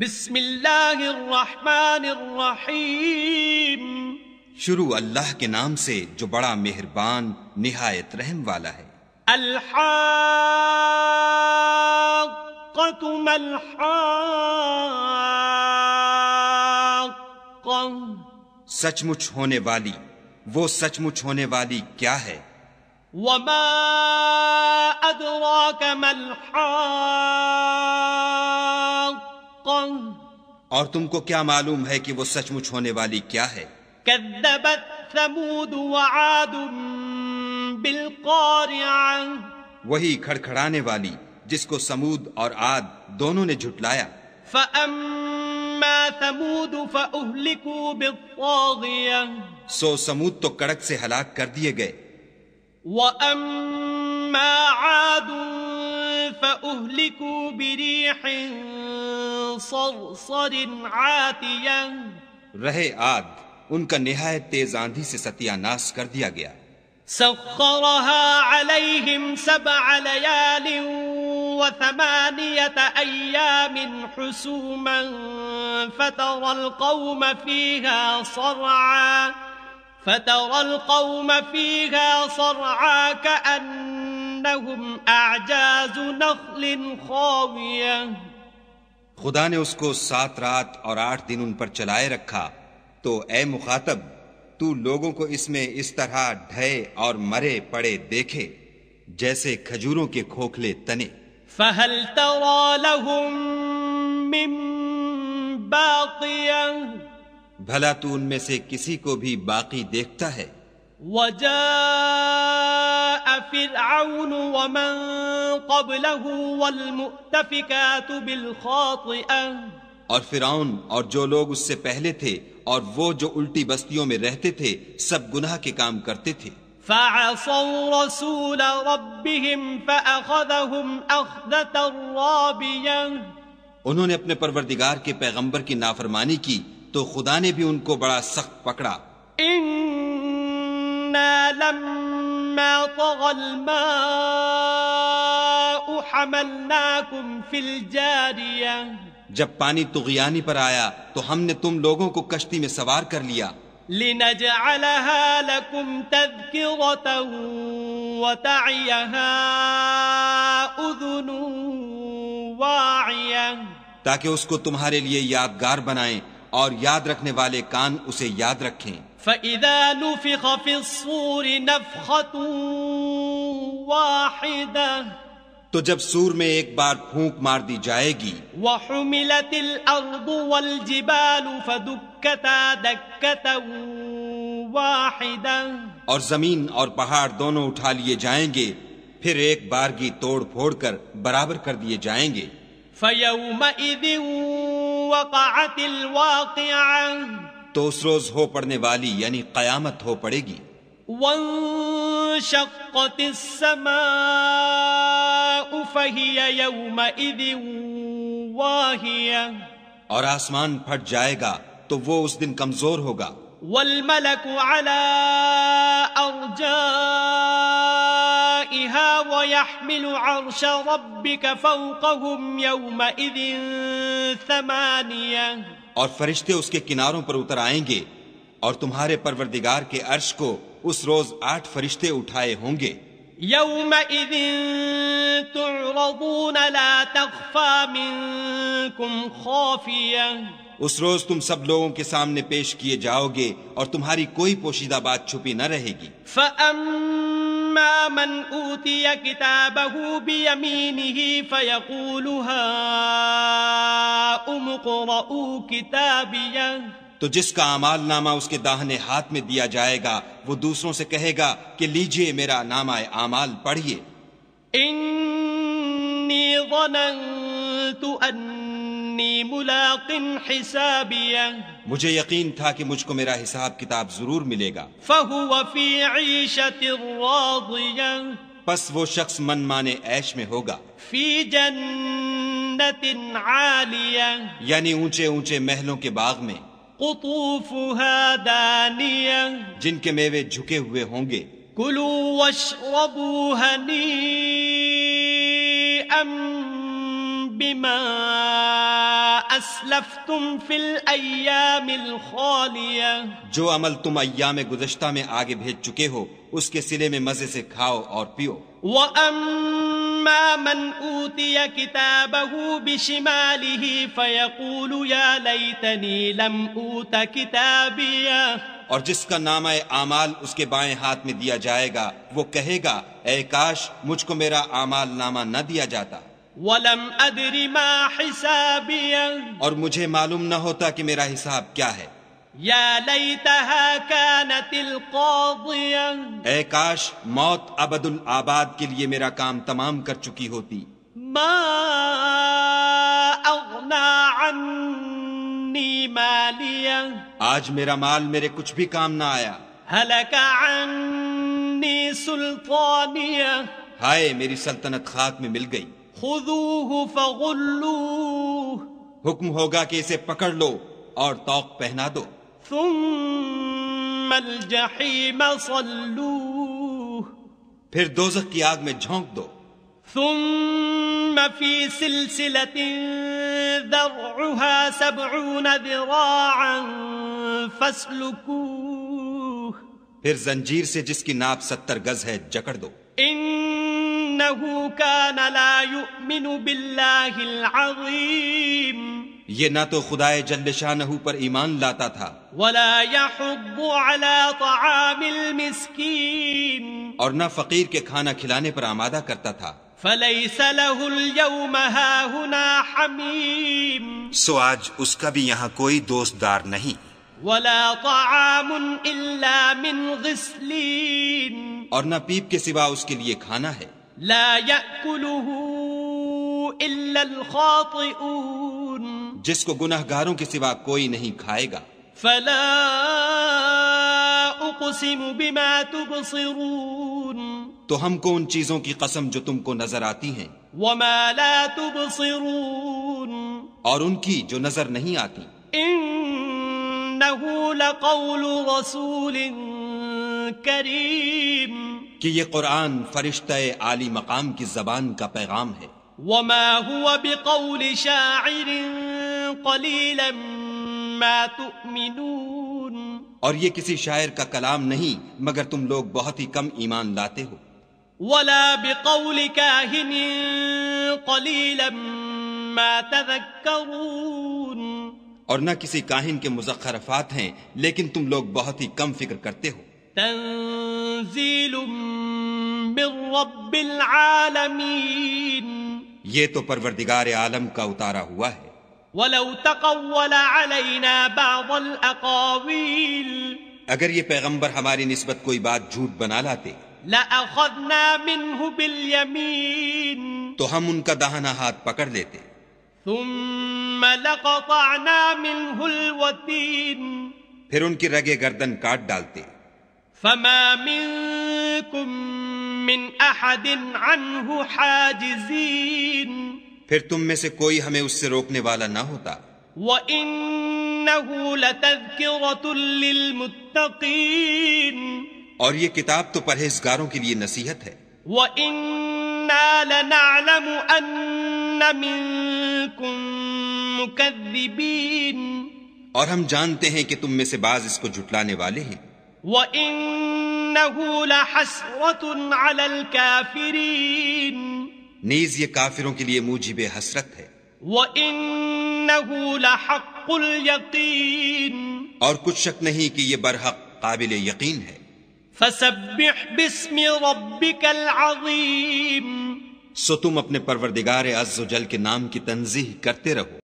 بسم اللہ الرحمن الرحیم شروع اللہ کے نام سے جو بڑا مہربان نہایت رحم والا ہے الحاقت الحاق سچ مچ ہونے والی وہ سچ مچ ہونے والی کیا ہے وما ادراک اور تم کو کیا معلوم ہے کہ وہ سچ مچ ہونے والی کیا ہے کذبت ثمود وعاد بالقارع وہی کھڑکھڑانے والی جس کو سمود اور عاد دونوں نے جھٹلایا فاما ثمود فاهلکوا بالطاغیا سو سمود تو کڑک سے ہلاک کر دیے گئے واما عاد فأهلكوا بريح صرصر عاتيا رہے آگ ان کا نہایت تیز آندھی سے ناس کر دیا گیا سخرها عليهم سبع ليال وثمانية أيام حسوما فترى القوم فيها صرعا فترى القوم فيها صرعا كأن انہم اعجاز نخل خوویہ خدا نے اس کو سات رات اور آٹھ دن ان پر چلائے رکھا تو اے مخاطب تو لوگوں کو اس میں اس طرح ڈھے اور مرے پڑے دیکھے جیسے کھجوروں کے کھوکھلے تنے فَهَلْ تَرَا لَهُمْ مِن بَاقِيًا بھلا تو ان میں سے کسی کو بھی باقی دیکھتا ہے وَجَاءَ فرعون ومن قبله والمؤتفكات بالخاطئة اور فرعون اور جو لوگ اس سے پہلے تھے اور وہ جو الٹی بستیوں میں رہتے تھے سب گناہ کے کام کرتے تھے فعصوا رسول ربهم فأخذهم أخذت الرابية انہوں نے اپنے پروردگار کے پیغمبر کی نافرمانی کی تو خدا نے بھی ان کو بڑا سخت پکڑا اِنَّا لَمَّا جب پانی تغیانی پر آیا تو ہم نے تم لوگوں کو کشتی میں سوار کر لیا تاکہ اس کو تمہارے لیے یادگار بنائیں اور یاد رکھنے والے کان اسے یاد رکھیں فَإِذَا نُفِخَ فِي الصُّورِ نَفْخَةٌ وَاحِدَةٌ تو جب سور میں ایک بار پھونک مار دی جائے گی وَحُمِلَتِ الْأَرْضُ وَالْجِبَالُ فَدُكَّتَا دَكَّتًا وَاحِدًا اور زمین اور پہاڑ دونوں اٹھا لیے جائیں گے پھر ایک بارگی توڑ پھوڑ کر برابر کر دیے جائیں گے فَيَوْمَئِذٍ وَقَعَتِ الْوَاقِعَةِ تو اس روز ہو پڑنے والی یعنی قیامت ہو پڑے گی وَانشَقَّتِ السَّمَاءُ فَهِيَ يَوْمَئِذٍ وَاهِيَةٌ اور آسمان پھٹ جائے گا تو وہ اس دن کمزور ہوگا وَالْمَلَكُ عَلَىٰ أَرْجَائِهَا وَيَحْمِلُ عَرْشَ رَبِّكَ فَوْقَهُمْ يَوْمَئِذٍ ثَمَانِيَةٌ اور فرشتے اس کے کناروں پر اتر آئیں گے اور تمہارے پروردگار کے عرش کو اس روز آٹھ فرشتے اٹھائے ہوں گے تعرضون لا تخفى خافية اس روز تم سب لوگوں کے سامنے پیش کیے جاؤ گے اور تمہاری کوئی پوشیدہ بات چھپی نہ رہے گی فأما من أوتي كتابه بيمينه فيقول ها أمقرأوا كتابيا تو جس کا امال نامہ اس کے داہنے ہاتھ میں دیا جائے گا وہ دوسروں سے کہے گا کہ لیجئے میرا نامہ امال پڑھئے انی ظننت انی ملاقن حسابیا مجھے یقین تھا کہ مجھ کو میرا حساب کتاب ضرور ملے گا فہو فی عیشت پس وہ شخص من مانے عیش میں ہوگا فی جنت یعنی اونچے اونچے محلوں کے باغ میں قطوفها جن کے میوے جھکے ہوئے ہوں گے کلو واشربو ہنیئا بما اسلفتم فی الایام الخالیہ جو عمل تم ایام گزشتہ میں آگے بھیج چکے ہو اس کے سلے میں مزے سے کھاؤ اور پیو وَأَمَّا مَنْ اُوْتِيَ كِتَابَهُ بِشِمَالِهِ فَيَقُولُ يَا لَيْتَنِي لَمْ اُوْتَ كِتَابِيَا اور جس کا نامہ اعمال اس کے بائیں ہاتھ میں دیا جائے گا وہ کہے گا اے کاش مجھ کو میرا اعمال نامہ نہ دیا جاتا ولم ما اور مجھے معلوم نہ ہوتا کہ میرا حساب کیا ہے یا اے کاش موت الآباد کے لیے میرا کام تمام کر چکی ہوتی ما اغنا آج میرا مال میرے کچھ بھی کام نہ آیا ہلکا ہائے میری سلطنت خاک میں مل گئی خذوه فغلوه حکم ہوگا کہ اسے پکڑ لو اور توق پہنا دو ثم الجحیم صلوه پھر دوزخ کی آگ میں جھونک دو ثم فی سلسلت ذرعها سبعون ذراعا فسلکوه پھر زنجیر سے جس کی ناپ ستر گز ہے جکڑ دو انہو کان لا یؤمن باللہ العظیم یہ نہ تو خدا جل شانہو پر ایمان لاتا تھا ولا یحب علی طعام المسکین اور نہ فقیر کے کھانا کھلانے پر آمادہ کرتا تھا فليس له اليوم هاهنا حمیم سو آج اس کا بھی یہاں کوئی دوست دار نہیں ولا طعام الا من غسلین اور نہ پیپ کے سوا اس کے لیے کھانا ہے لا يأكله إلا الخاطئون جس کو گناہ گاروں کے سوا کوئی نہیں کھائے گا فلا اقسم بما تبصرون تو ہم کو ان چیزوں کی قسم جو تم کو نظر آتی ہیں وما لا تبصرون اور ان کی جو نظر نہیں آتی انہو لقول رسول کریم کہ یہ قرآن فرشتہ عالی مقام کی زبان کا پیغام ہے وما هو بقول شاعر ما تؤمنون اور یہ کسی شاعر کا کلام نہیں مگر تم لوگ بہت ہی کم ایمان لاتے ہو ولا بقول ما اور نہ کسی کاہن کے مزخرفات ہیں لیکن تم لوگ بہت ہی کم فکر کرتے ہو تنزیل من رب العالمین یہ تو پروردگار عالم کا اتارا ہوا ہے ولو تقول علینا بعض الاقاویل اگر یہ پیغمبر ہماری نسبت کوئی بات جھوٹ بنا لاتے لَأَخَذْنَا مِنْهُ بِالْيَمِينَ تو ہم ان کا دہنا ہاتھ پکڑ لیتے ثُمَّ لَقَطَعْنَا مِنْهُ الْوَتِينَ پھر ان کی رگے گردن کاٹ ڈالتے فما منکم من احد عنه حاجزين پھر تم میں سے کوئی ہمیں اس سے روکنے والا نہ ہوتا وَإِنَّهُ لَتَذْكِرَةٌ لِّلْمُتَّقِينَ اور یہ کتاب تو پرہیزگاروں کے لیے نصیحت ہے وَإِنَّا لَنَعْلَمُ أَنَّ مِنْكُمْ مُكَذِّبِينَ اور ہم جانتے ہیں کہ تم میں سے بعض اس کو جھٹلانے والے ہیں وَإِنَّهُ لَحَسْرَةٌ عَلَى الْكَافِرِينَ نیز یہ کافروں کے لیے موجب حسرت ہے وَإِنَّهُ لَحَقُّ الْيَقِينَ اور کچھ شک نہیں کہ یہ برحق قابل یقین ہے فَسَبِّحْ بِاسْمِ رَبِّكَ الْعَظِيمِ سو تم اپنے پروردگار عز و جل کے نام کی تنظیح کرتے رہو